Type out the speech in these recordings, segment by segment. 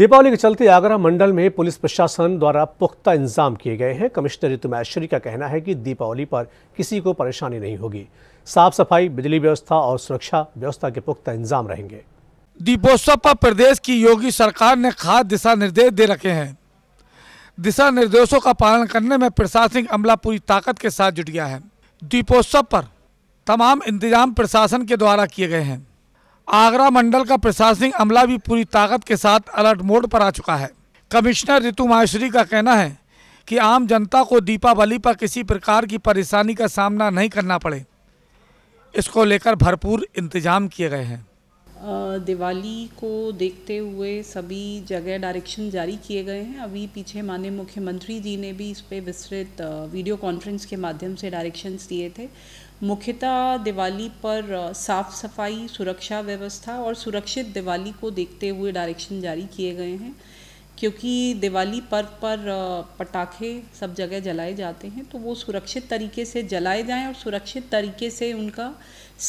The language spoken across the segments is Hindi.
दीपावली के चलते आगरा मंडल में पुलिस प्रशासन द्वारा पुख्ता इंतजाम किए गए हैं कमिश्नर ऋतु महेश्वरी का कहना है कि दीपावली पर किसी को परेशानी नहीं होगी साफ सफाई बिजली व्यवस्था और सुरक्षा व्यवस्था के पुख्ता इंतजाम रहेंगे दीपोत्सव पर प्रदेश की योगी सरकार ने खास दिशा निर्देश दे रखे हैं दिशा निर्देशों का पालन करने में प्रशासनिक अमला पूरी ताकत के साथ जुट गया है दीपोत्सव पर तमाम इंतजाम प्रशासन के द्वारा किए गए हैं आगरा मंडल का प्रशासनिक अमला भी पूरी ताकत के साथ अलर्ट मोड पर आ चुका है कमिश्नर ऋतु माहेश्वरी का कहना है कि आम जनता को दीपावली पर किसी प्रकार की परेशानी का सामना नहीं करना पड़े इसको लेकर भरपूर इंतजाम किए गए हैं दिवाली को देखते हुए सभी जगह डायरेक्शन जारी किए गए हैं अभी पीछे माननीय मुख्यमंत्री जी ने भी इस पर विस्तृत वीडियो कॉन्फ्रेंस के माध्यम से डायरेक्शंस दिए थे मुख्यतः दिवाली पर साफ सफाई सुरक्षा व्यवस्था और सुरक्षित दिवाली को देखते हुए डायरेक्शन जारी किए गए हैं क्योंकि दिवाली पर्व पर पटाखे सब जगह जलाए जाते हैं तो वो सुरक्षित तरीके से जलाए जाएं और सुरक्षित तरीके से उनका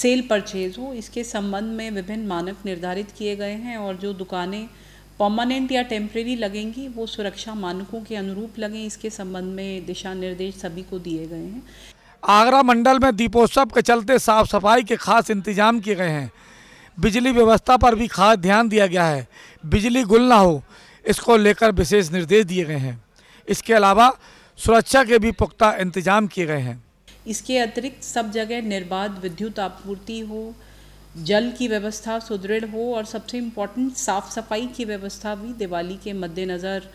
सेल परचेज हो इसके संबंध में विभिन्न मानक निर्धारित किए गए हैं और जो दुकानें परमानेंट या टेम्प्रेरी लगेंगी वो सुरक्षा मानकों के अनुरूप लगें इसके संबंध में दिशा निर्देश सभी को दिए गए हैं आगरा मंडल में दीपोत्सव के चलते साफ सफाई के खास इंतजाम किए गए हैं बिजली व्यवस्था पर भी खास ध्यान दिया गया है बिजली गुल ना हो इसको लेकर विशेष निर्देश दिए गए हैं इसके अलावा सुरक्षा के भी पुख्ता इंतजाम किए गए हैं इसके अतिरिक्त सब जगह निर्बाध विद्युत आपूर्ति हो जल की व्यवस्था सुदृढ़ हो और सबसे इम्पोर्टेंट साफ सफाई की व्यवस्था भी दिवाली के मद्देनज़र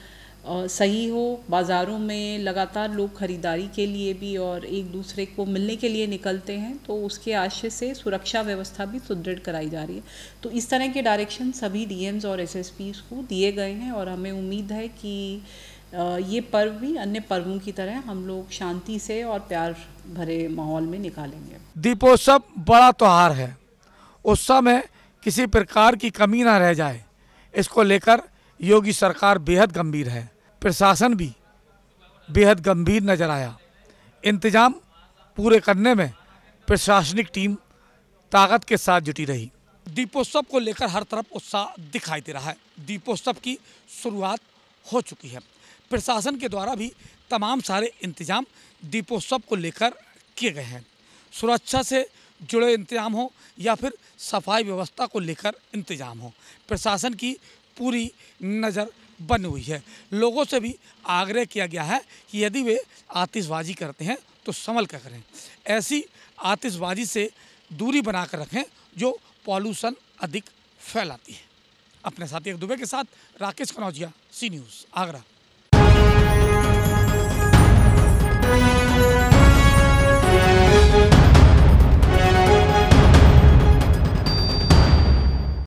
सही हो बाज़ारों में लगातार लोग ख़रीदारी के लिए भी और एक दूसरे को मिलने के लिए निकलते हैं तो उसके आशय से सुरक्षा व्यवस्था भी सुदृढ़ कराई जा रही है तो इस तरह के डायरेक्शन सभी डी और एस को दिए गए हैं और हमें उम्मीद है कि ये पर्व भी अन्य पर्वों की तरह हम लोग शांति से और प्यार भरे माहौल में निकालेंगे दीपोत्सव बड़ा त्यौहार है उस समय किसी प्रकार की कमी ना रह जाए इसको लेकर योगी सरकार बेहद गंभीर है प्रशासन भी बेहद गंभीर नज़र आया इंतज़ाम पूरे करने में प्रशासनिक टीम ताकत के साथ जुटी रही दीपोत्सव को लेकर हर तरफ उत्साह दिखाई दे रहा है दीपोत्सव की शुरुआत हो चुकी है प्रशासन के द्वारा भी तमाम सारे इंतजाम दीपोत्सव को लेकर किए गए हैं सुरक्षा से जुड़े इंतजाम हो या फिर सफाई व्यवस्था को लेकर इंतजाम हो प्रशासन की पूरी नज़र बनी हुई है लोगों से भी आग्रह किया गया है कि यदि वे आतिशबाजी करते हैं तो संभल कर करें ऐसी आतिशबाजी से दूरी बना कर रखें जो पॉल्यूशन अधिक फैलाती है अपने साथी एक दुबे के साथ राकेश कनौजिया सी न्यूज़ आगरा